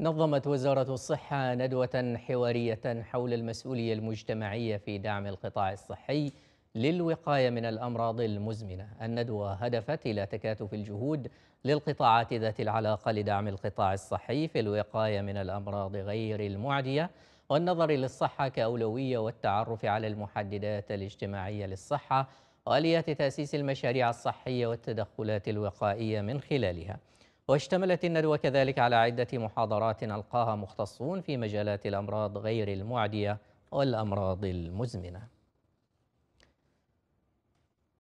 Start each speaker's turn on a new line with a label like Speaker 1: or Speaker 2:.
Speaker 1: نظمت وزارة الصحة ندوة حوارية حول المسؤولية المجتمعية في دعم القطاع الصحي للوقاية من الأمراض المزمنة الندوة هدفت إلى تكاتف الجهود للقطاعات ذات العلاقة لدعم القطاع الصحي في الوقاية من الأمراض غير المعدية والنظر للصحة كأولوية والتعرف على المحددات الاجتماعية للصحة وآليات تأسيس المشاريع الصحية والتدخلات الوقائية من خلالها واشتملت الندوة كذلك على عدة محاضرات ألقاها مختصون في مجالات الأمراض غير المعدية والأمراض المزمنة